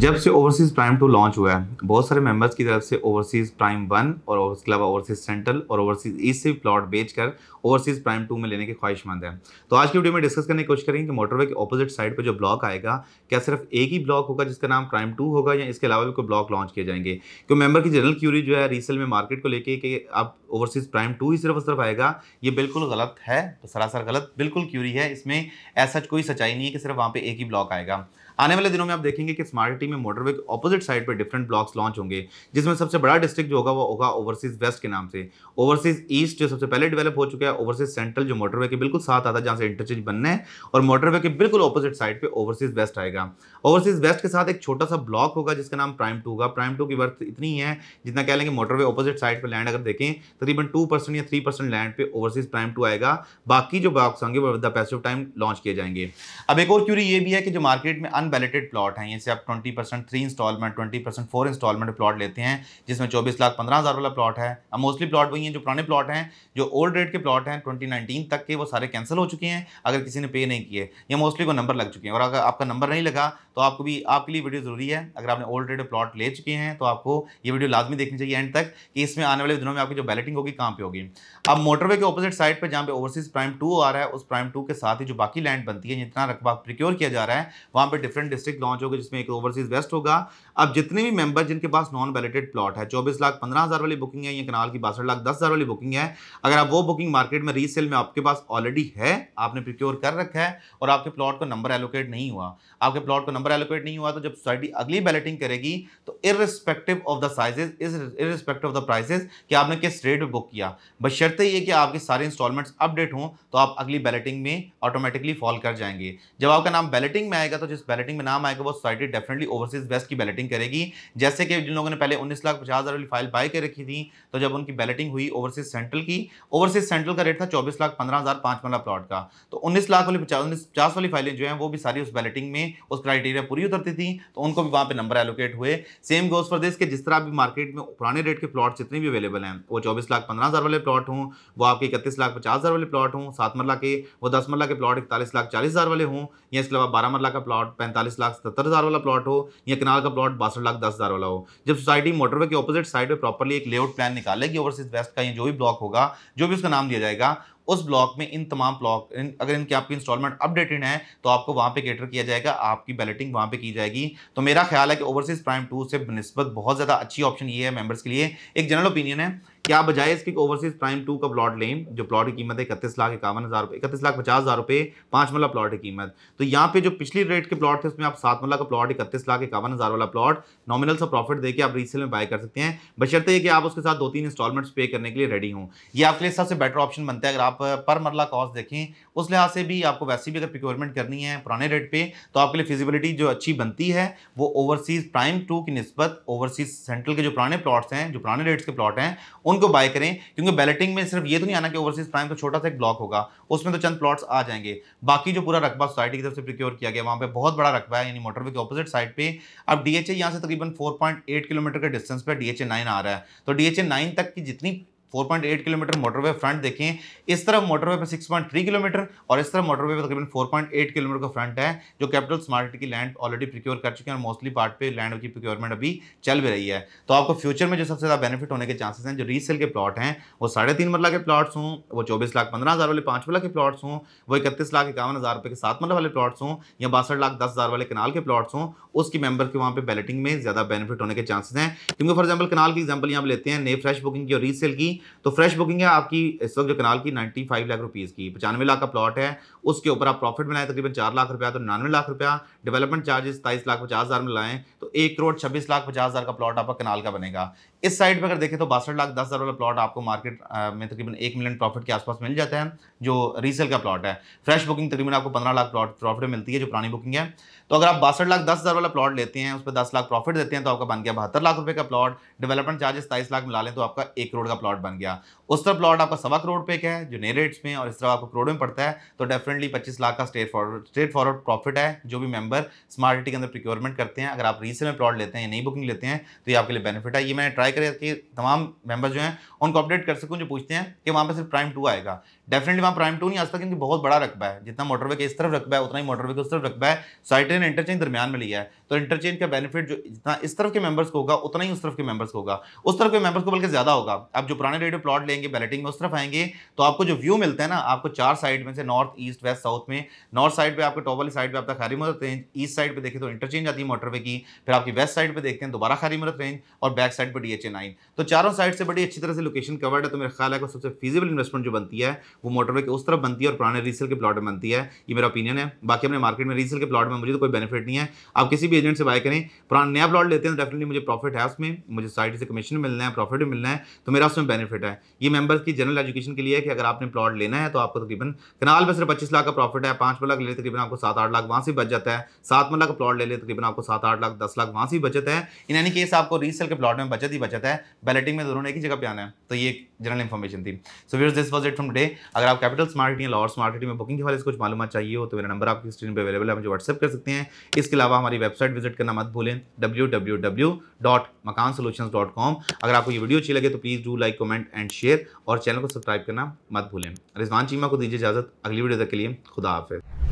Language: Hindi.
जब से ओवरसीज़ प्राइम टू लॉन्च हुआ है बहुत सारे मेंबर्स की तरफ से ओवरसीज़ प्राइम वन और उसके अलावा ओवरसीज़ सेंट्रल और ओवरसीज़ ईस्ट से भी प्लॉट बेचकर ओवरसीज़ प्राइम टू में लेने के ख्वाहिशमंद है तो आज की वीडियो में डिस्कस करने की कोशिश करेंगे कि मोटरवे के ऑपोजिट साइड पर जो ब्लॉक आएगा क्या सिर्फ एक ही ब्लॉक होगा जिसका नाम प्राइम टू होगा या इसके अलावा भी कोई ब्लॉक लॉन्च किए जाएंगे क्यों मेंबर की जनरल क्यूरी जो है रीसेल में मार्केट को लेकर कि अब ओवरसीज़ प्राइम टू ही सिर्फ और सिर्फ आएगा ये बिल्कुल गलत है तो सरासर गलत बिल्कुल क्यूरी है इसमें ऐसा कोई सच्चाई नहीं है कि सिर्फ वहाँ पर एक ही ब्लॉक आएगा आने वाले दिनों में आप देखेंगे कि स्मार्ट सिटी में मोटरवे के ऑपोजिट साइड पर डिफरेंट ब्लॉक्स लॉन्च होंगे जिसमें सबसे बड़ा डिस्ट्रिक्ट जो होगा वो होगा ओवरसीज वेस्ट के नाम से ओवरसीज ईस्ट जो सबसे पहले डेवलप हो चुका है ओवरसीज सेंट्रल जो मोटरवे के बिल्कुल साथ आता है जहाँ से इंटरचेंज बनना है और मोटरवे के बिल्कुल ऑपोजिट साइड पर ओवरसीज वेस्ट आएगा ओवरसीज वेस्ट के साथ एक छोटा सा ब्लॉक होगा जिसका नाम प्राइम टू होगा प्राइम टू की वर्थ इतनी है जितना कह लेंगे मोटरवे ऑपोजिट साइड पर लैंड अगर देखें तकरीबन टू परसेंट या थ्री परसेंट लैंड पे ओवरसीज प्राइम टू आएगा बाकी जो ब्लॉक्स होंगे वो with the passive time launch किए जाएंगे अब एक और क्यूरी ये भी है कि जो मार्केट में अन बैलेटेड प्लॉट हैं जैसे आप twenty percent three installment twenty percent four installment plot लेते हैं जिसमें चौबीस लाख पंद्रह हज़ार वाला प्लॉट है अब मोस्टली प्लॉट वही हैं जो पुराने प्लॉट हैं जो ओल्ड रेट के प्लॉट हैं ट्वेंटी नाइनटीन तक के वो सारे कैंसिल हो चुके हैं अगर किसी ने पे नहीं किए या मोस्टली को नंबर लग चुके हैं और अगर आपका नंबर नहीं लगा तो आपको भी आपके लिए वीडियो ज़रूरी है अगर आपने ओल्ड रेट प्लॉट ले चुके हैं तो आपको ये वीडियो लाजमी देखनी चाहिए एंड तक कि इसमें आने वाले दिनों में आपकी जो बैलेटिंग होगी कहाँ पर होगी अब मोटरवे के अपोजिट साइड पर जहाँ पे ओवरसीज प्राइम टू आ रहा है उस प्राइम टू के साथ ही जो बाकी लैंड बनती है जितना रकबा प्रिक्योर किया जा रहा है वहाँ पर डिफरेंट डिफरेंट डिस्ट्रिक्ट लॉन्च होगी जिसमें एक ओवरसीज वेस्ट होगा अब जितने भी मेंबर जिनके पास नॉन बैलेटेड प्लॉट है चौबीस लाख पंद्रह हज़ार वाली बुकिंग है या कनाल की बासठ लाख दस हज़ार वाली बुकिंग है अगर आप वो बुकिंग मार्केट में रीसेल में आपके पास ऑलरेडी है आपने प्रिक्योर कर रखा है और आपके प्लॉट को नंबर एलोकेट नहीं हुआ आपके प्लॉट को नंबर एलोकेट नहीं हुआ तो जब सोसाइटी अगली बैलेटिंग करेगी तो irrespective of the sizes is irrespective of the prices कि आपने किस रेट में बुक किया बस शर्त ये कि आपके सारे इंस्टॉलमेंट्स अपडेट हों तो आप अगली बैलेटिंग में ऑटोमेटिकली फॉल कर जाएंगे जब आपका नाम बैलेटिंग में आएगा तो जिस बैलेटिंग में नाम आएगा वो सोसाइटी डेफिनेटली ओवरसीज बेस्ट की बैलेटिंग करेगी जैसे कि जिन लोगों ने पहले उन्नीस लाख पचास हज़ार वाली फाइल बाय कर रखी थी तो जब उनकी बैलेटिंग हुई ओवरसीज सेंट्रल की ओवरसीज सेंट्रल का रेट था चौबीस लाख पंद्रह हज़ार पाँच वाला प्लॉट का तो उन्नीस लाख वाली पचास उन्नीस पचास वाली फाइलें जो हैं वो भी सारी उस बैलेटिंग में उस क्राइटेरिया पूरी उतरती थी तो उनको भी वहाँ पर नंबर एलोकेट हुए सेम गोज फॉर दिस के जिस तरह भी मार्केट में पुराने रेट के प्लॉट जितने भी अवेलेबल हैं वो चौबीस लाख पंद्रह हज़ार वाले प्लॉट हों वो आपके इकतीस लाख पचास हज़ार वाले प्लॉट हों सात मरला के वो दस मरला के प्लॉट इकतालीस लाख चालीस हज़ार वाले हों या इसके अलावा बारह मरला का प्लॉट पैंतालीस लाख सत्तर हज़ार वाला प्लॉट हो या किनार का प्लॉट नॉट बासठ लाख दस हज़ार वाला हो जब सोसाइटी मोटरवे के ऑपोजिट साइड पे प्रॉपरली एक लेआउट प्लान निकालेगी ओवरसीज वेस्ट का ये जो भी ब्लॉक होगा जो भी उसका नाम दिया जाएगा उस ब्लॉक में इन तमाम ब्लॉक इन, अगर इनकी आपकी इंस्टॉलमेंट अपडेटेड है तो आपको वहां पे कैटर किया जाएगा आपकी बैलेटिंग वहां पे की जाएगी तो मेरा ख्याल है कि ओवरसीज प्राइम टू से बनस्बत बहुत ज़्यादा अच्छी ऑप्शन ये है मेंबर्स के लिए एक जनरल ओपिनियन है क्या बजाय इसके ओवरसीज प्राइम टू का प्लॉट लें जो प्लॉट की कीमत है इकतीस लाख इक्यावन हज़ार रुपये इकतीस लाख पचास हज़ार रुपये पाँच मल्ला प्लॉट की कीमत तो यहाँ पे जो पिछली रेट के प्लॉट थे उसमें आप सात मल्ला का प्लॉट इकतीस लाख इक्यावन हज़ार वाला प्लॉट नॉमिनल सा प्रॉफिट देकर आप रीसेल में बाय कर सकते हैं बशर्ते कि आप उसके साथ दो तीन इंस्टॉलमेंट्स पे करने के लिए रेडी हों ये आपके लिए सबसे बेटर ऑप्शन बनता है अगर आप पर मरला कॉस्ट देखें उस लिहाज से भी आपको वैसी भी अगर प्रिक्योरमेंट करनी है पुराने रेट पर तो आपके लिए फिजिबिलिटी जो अच्छी बनती है वो ओवरसीज़ प्राइम टू की नस्बत ओवरसीज़ सेंट्रल के जो पुराने प्लाट्स हैं जो पुराने रेट्स के प्लॉट हैं उन उनको बाय करें क्योंकि बैलेटिंग में सिर्फ ये तो नहीं आना कि ओवरसीज प्राइम का छोटा सा एक ब्लॉक होगा उसमें तो चंद प्लॉट्स आ जाएंगे बाकी जो पूरा रकबा सोसाइटी की तरफ से प्रिक्योर किया गया वहाँ पर बहुत बड़ा रकबा है यानी मोटरवे के ऑपोजिट साइड पर अब डी एच यहाँ से तकरीबन फोर किलोमीटर के डिस्टेंस पर डी एच आ रहा है तो डी एच तक की जितनी 4.8 किलोमीटर मोटरवे फ्रंट देखें इस तरफ मोटरवे पे 6.3 किलोमीटर और इस तरफ मोटरवे पे तकरीबन 4.8 किलोमीटर का फ्रंट है जो कैपिटल स्मार्ट की लैंड ऑलरेडी प्रिक्योर कर चुके हैं और मोस्टली पार्ट पे लैंड की प्रिक्योरमेंट अभी चल भी रही है तो आपको फ्यूचर में जो सबसे ज़्यादा बेनिफिट होने के चांसेस हैं जो रीसेल के प्लॉट हैं वो साढ़े तीन मरला के प्लाट्स हों वो चौबीस लाख पंद्रह हज़ार वाले पाँच मरला के प्लाट्स हों वो इकतीस लाख इक्यावन हज़ार रुपये के सात मरला वाले प्लाट्स हों या बासठ लाख दस हज़ार वाले कनाल के प्लॉट्स हों उसकी मेबर के वहाँ पर बैलेटिंग में ज़्यादा बेनिफिट होने के चांसेस हैं क्योंकि फॉर एग्जाम्पल कनाल की एग्जाम्पल यहाँ लेते हैं नए फ्रेश बुकिंग की और रीसेल की तो फ्रेश बुकिंग है आपकी इस वक्त जो कनाल की 95 फाइव लाख रुपीज़ की पचानवे लाख का प्लॉट है उसके ऊपर आप प्रॉफिट में लाएँ तकरीबन चार लाख रुपया तो नानवे लाख रुपया डेवलपमेंट चार्जेस सताईस लाख पचास हज़ार में लाएँ तो एक करोड़ छब्बीस लाख पचास हज़ार का प्लॉट आपका कनाल का बनेगा इस साइड पर अगर देखें तो बासठ लाख दस हज़ार वाला प्लॉट आपको मार्केट में तकरीबन एक मिलियन प्रॉफिट के आसपास मिल जाता है जो रीसेल का प्लॉट है फ्रेश बुकिंग तकरीबन आपको पंद्रह लाख प्लॉट प्रॉफिट मिलती है जो पुरानी बुकिंग है तो अगर आप बासठ लाख दस हज़ार वाला प्लॉट लेते हैं उस पर दस लाख प्रॉफिट देते हैं तो आपका बन गया बहत्तर लाख रुपये का प्लॉट डेवलपमेंट चार्जेस सताईस लाख मिला लें तो आपका एक करोड़ का प्लॉट बन गया उस तरह प्लॉट आपका सवा करोड़ पे का है जो नए रेट्स में और इस तरह आपको करोड़ में पड़ता है तो डेफिनेटली पच्चीस लाख का state forward straight forward profit है जो भी मेबर स्मार्ट सिटी के अंदर प्रिक्योरमेंट करते हैं अगर आप रीसेल में प्लॉट लेते हैं या नई बुकिंग लेते हैं तो ये आपके लिए बेनिफिट है ये मैंने ट्राई करें कि तमाम मेंबर्स जो हैं उनको अपडेट कर सकूँ जो पूछते हैं कि वहाँ पर सिर्फ प्राइम टू आएगा डेफिनेटली वहाँ प्राइम टू नहीं आता क्योंकि बहुत बड़ा रकबा है जितना मोटरवे के इस तरफ रकबा है उतना ही मोटरवे के उस तरफ रकबा है साइट एंड इंटरचेंज दरमियान में लिया है तो इंटरचेंज का बेनिफिट जो जितना इस तरफ के मेंबर्स को होगा उतना ही उस तरफ के मेंबर्स को होगा उस तरफ के मेंबर्स को बल्कि ज़्यादा होगा आप जो पुराने रेडियो प्लॉट लेंगे बैलेटिंग में उस तरफ आएंगे तो आपको जो व्यू मिलता है ना आपको चार साइड में से नॉर्थ ईस्ट वेस्ट साउथ में नॉर्थ साइड पर आपको टॉप वाली साइड पर आपका खारी मदद रेंज ईस्ट साइड पर देखें तो इंटरचेंज आती है मोटरवे की फिर आपकी वेस्ट साइड पर देखते हैं दोबारा खारी मदद रेंज और बैक साइड पर डी एच ए नाइन तो चारों साइड से बड़ी अच्छी तरह से लोकेशन कवर्ड है तो मेरे ख्याल है सबसे फिजिबल इन्वेस्टमेंट जो बनती है वो मोटरवे के उस तरफ बनती है और पुराने रीसेल के प्लॉट में बनती है ये मेरा ओपिनियन है बाकी अपने मार्केट में रीसेल के प्लॉट में मुझे तो कोई बेनिफिट नहीं है आप किसी भी एजेंट से बाय करें पुराना नया प्लॉट लेते हैं तो डेफिनेटली मुझे प्रॉफिट है उसमें मुझे सोसाइटी से कमीशन मिलना है प्रॉफिट भी मिलना है तो मेरा उसमें बेनिफिट है ये मेंबर्स की जनरल एजुकेशन के लिए है कि अगर आपने प्लॉट लेना है तो आपको तकरीबन कनाल में सिर्फ पच्चीस लाख का प्रॉफिट है पाँच लाख ले तकरीबन आपको सात आठ लाख वहाँ से बच जाता है सात मन लाख प्लॉट ले ले तकरीबन आपको सात आठ लाख दस लाख वहाँ से बचत है इन एनी केस आपको रीसेल के प्लॉट में बचत ही बचत है बैलेटिंग में दोनों एक ही जगह पर आना है तो ये जनरल इन्फॉर्मेशन थी so we're this was it from day अगर आप कैपिटल स्मार्ट या लॉर स्मार्ट में बुकिंग के वाले में कुछ मालूम चाहिए हो तो मेरा नंबर आपकी स्क्रीन पर अवेलेबल है मुझे व्हाट्सअप कर सकते हैं इसके अलावा हमारी वेबसाइट वेबसाइट विजिट करना मत भूलें डब्ल्यू अगर आपको ये वीडियो अच्छी लगे तो please do like comment and share और चैनल को सब्सक्राइब करना मत भूलें रिजवान चीमा को दीजिए इजाज़त अगली वीडियो तक के लिए खुदा हाफिज़